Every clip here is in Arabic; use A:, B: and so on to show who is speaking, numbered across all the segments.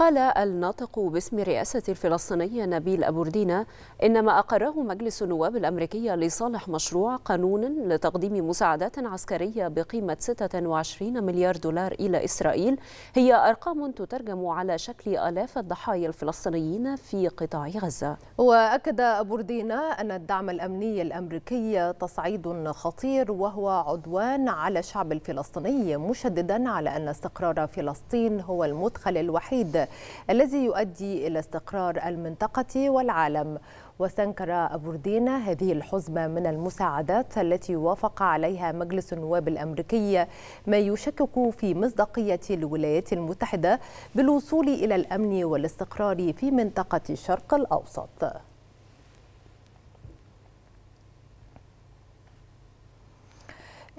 A: قال الناطق باسم رئاسة الفلسطينية نبيل أبوردينا إن ما أقره مجلس النواب الأمريكي لصالح مشروع قانون لتقديم مساعدات عسكرية بقيمة 26 مليار دولار إلى إسرائيل هي أرقام تترجم على شكل آلاف الضحايا الفلسطينيين في قطاع غزة
B: وأكد أبوردينا أن الدعم الأمني الأمريكي تصعيد خطير وهو عدوان على الشعب الفلسطيني مشددا على أن استقرار فلسطين هو المدخل الوحيد الذي يؤدي إلى استقرار المنطقة والعالم واستنكر أبوردينا هذه الحزمة من المساعدات التي وافق عليها مجلس النواب الأمريكي ما يشكك في مصداقية الولايات المتحدة بالوصول إلى الأمن والاستقرار في منطقة الشرق الأوسط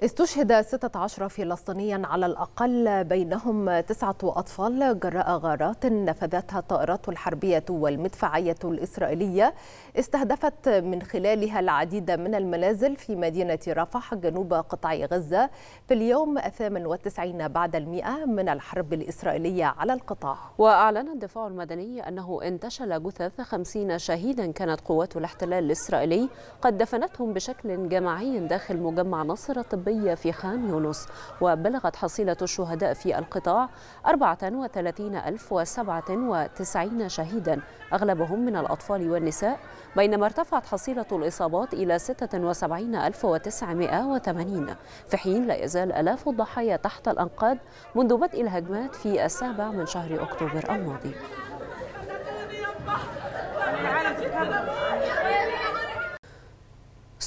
B: استشهد 16 فلسطينيا على الأقل بينهم تسعة أطفال جراء غارات نفذتها الطائرات الحربية والمدفعية الإسرائيلية استهدفت من خلالها العديد من المنازل في مدينة رفح جنوب قطاع غزة في اليوم الثامن والتسعين بعد المئة من الحرب الإسرائيلية على
A: القطاع وأعلن الدفاع المدني أنه انتشل جثث 50 شهيدا كانت قوات الاحتلال الإسرائيلي قد دفنتهم بشكل جماعي داخل مجمع نصر الطبي الطبية في خان يونس وبلغت حصيلة الشهداء في القطاع 34097 شهيدا أغلبهم من الأطفال والنساء بينما ارتفعت حصيلة الإصابات إلى 76980 في حين لا يزال آلاف الضحايا تحت الأنقاض منذ بدء الهجمات في السابع من شهر أكتوبر الماضي.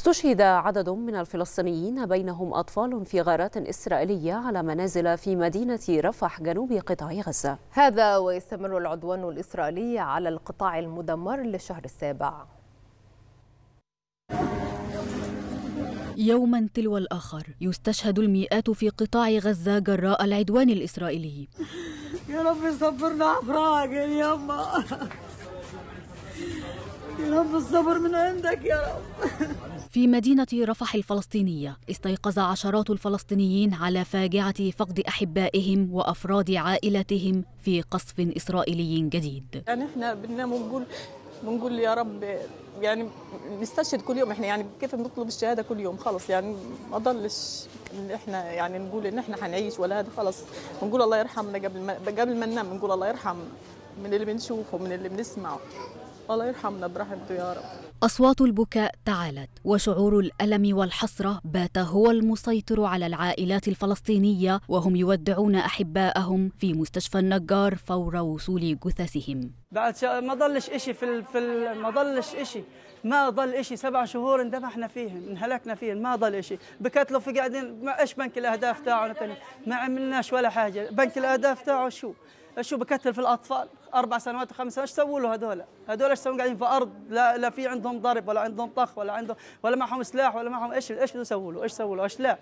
A: استشهد عدد من الفلسطينيين بينهم أطفال في غارات إسرائيلية على منازل في مدينة رفح جنوب قطاع غزة
B: هذا ويستمر العدوان الإسرائيلي على القطاع المدمر للشهر السابع
C: يوما تلو الآخر يستشهد المئات في قطاع غزة جراء العدوان الإسرائيلي يا رب صبرنا أفراج يا يما يا الصبر من عندك يا رب في مدينة رفح الفلسطينية استيقظ عشرات الفلسطينيين على فاجعة فقد أحبائهم وأفراد عائلتهم في قصف إسرائيلي جديد
B: يعني احنا بدنا بنقول بنقول يا رب يعني نستشهد كل يوم احنا يعني كيف بنطلب الشهاده كل يوم خلص يعني ما ضلش ان احنا يعني نقول ان احنا حنعيش ولا هذا خلص بنقول الله يرحمنا قبل ما قبل ما ننام بنقول الله يرحم من اللي بنشوفه من اللي بنسمعه الله يرحمنا برحمته يا رب
C: أصوات البكاء تعالت وشعور الألم والحسرة بات هو المسيطر على العائلات الفلسطينية وهم يودعون أحبائهم في مستشفى النجار فور وصول جثثهم
A: بعد ما ضلش إشي في, ال... في ال... ما ضلش إشي ما ضل إشي سبع شهور اندفعنا فيهم انهلكنا فيهم ما ضل إشي بكتلوا في قاعدين ما إيش بنك الأهداف تاعه ما عملناش ولا حاجة بنك الأهداف تاعه شو شو بكتل في الأطفال اربع سنوات وخمس سنوات ايش سووا له هذول؟ هذول ايش سووا قاعدين في ارض لا لا في عندهم ضرب ولا عندهم طخ ولا عندهم ولا معهم سلاح ولا معهم ايش ايش سووا له؟ ايش سووا له؟ ايش لا؟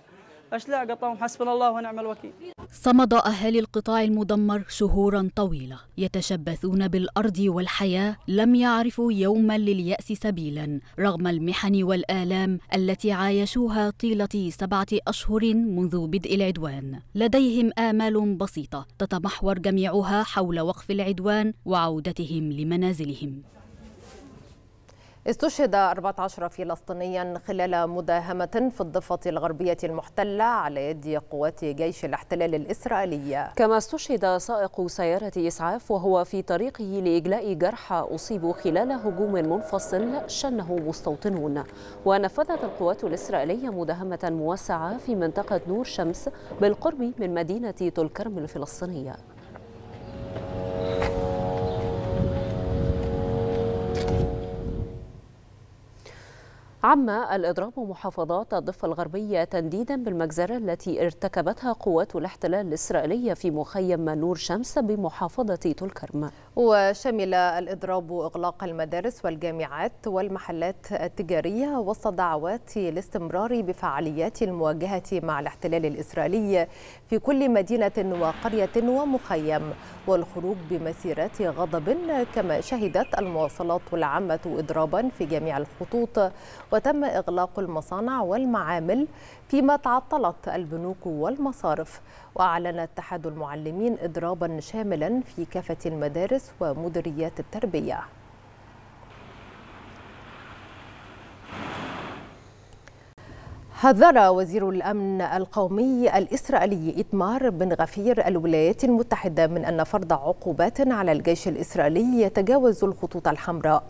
A: أشلاء قطعهم حسبنا الله ونعم الوكيل
C: صمد أهالي القطاع المدمر شهورا طويلة يتشبثون بالأرض والحياة لم يعرفوا يوما لليأس سبيلا رغم المحن والآلام التي عايشوها طيلة سبعة أشهر منذ بدء العدوان لديهم آمال بسيطة تتمحور جميعها حول وقف العدوان وعودتهم لمنازلهم
B: استشهد 14 فلسطينيا خلال مداهمة في الضفة الغربية المحتلة
A: على يد قوات جيش الاحتلال الإسرائيلي كما استشهد سائق سيارة إسعاف وهو في طريقه لإجلاء جرحى أصيبوا خلال هجوم منفصل شنه مستوطنون ونفذت القوات الإسرائيلية مداهمة موسعة في منطقة نور شمس بالقرب من مدينة تل الفلسطينية عم الإضراب محافظات الضفة الغربية تنديدا بالمجزرة التي ارتكبتها قوات الاحتلال الإسرائيلية في مخيم نور شمس بمحافظة تلكرم
B: وشمل الإضراب إغلاق المدارس والجامعات والمحلات التجارية وسط دعوات الاستمرار بفعاليات المواجهة مع الاحتلال الإسرائيلي في كل مدينة وقرية ومخيم والخروج بمسيرات غضب كما شهدت المواصلات العامة إضرابا في جميع الخطوط وتم إغلاق المصانع والمعامل فيما تعطلت البنوك والمصارف وأعلن اتحاد المعلمين إضرابا شاملا في كافة المدارس ومديريات التربية حذر وزير الأمن القومي الإسرائيلي إتمار بن غفير الولايات المتحدة من أن فرض عقوبات على الجيش الإسرائيلي يتجاوز الخطوط الحمراء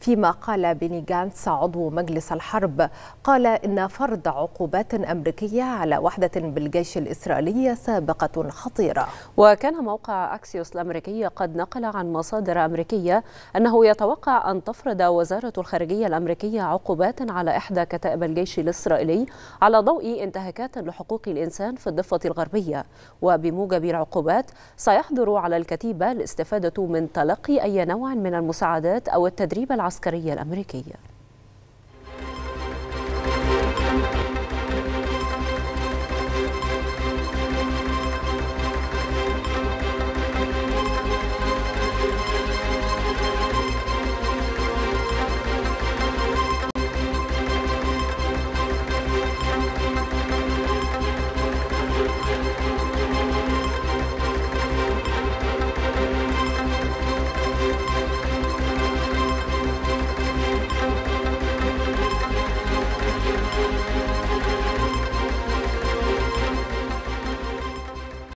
B: فيما قال بيني جانس عضو مجلس الحرب قال إن فرض عقوبات أمريكية على
A: وحدة بالجيش الإسرائيلي سابقة خطيرة وكان موقع أكسيوس الأمريكي قد نقل عن مصادر أمريكية أنه يتوقع أن تفرض وزارة الخارجية الأمريكية عقوبات على إحدى كتائب الجيش الإسرائيلي على ضوء انتهاكات لحقوق الإنسان في الضفة الغربية وبموجب العقوبات سيحظر على الكتيبة الاستفادة من تلقي أي نوع من المساعدات أو التدريب العسكري الأمريكي